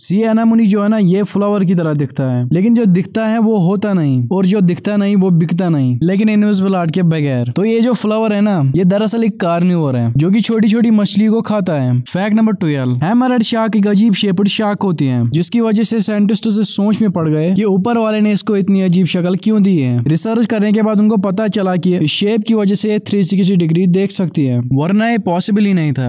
सी एनामोनी जो है ना ये फ्लावर की तरह दिखता है लेकिन जो दिखता है वो होता नहीं और जो दिखता नहीं वो बिकता नहीं लेकिन इनविजिबल आर्ट के बगैर तो ये जो फ्लावर है ना ये दरअसल एक कार्निवर है जो कि छोटी छोटी मछली को खाता है fact number twelve hammered shark एक अजीब शेपड शार्क होती है जिसकी वजह से साइंटिस्ट से सोच में पड़ गए की ऊपर वाले ने इसको इतनी अजीब शक्ल क्यों दी है रिसर्च करने के बाद उनको पता चला की शेप की वजह से थ्री डिग्री देख सकती है वरना ये पॉसिबल ही नहीं था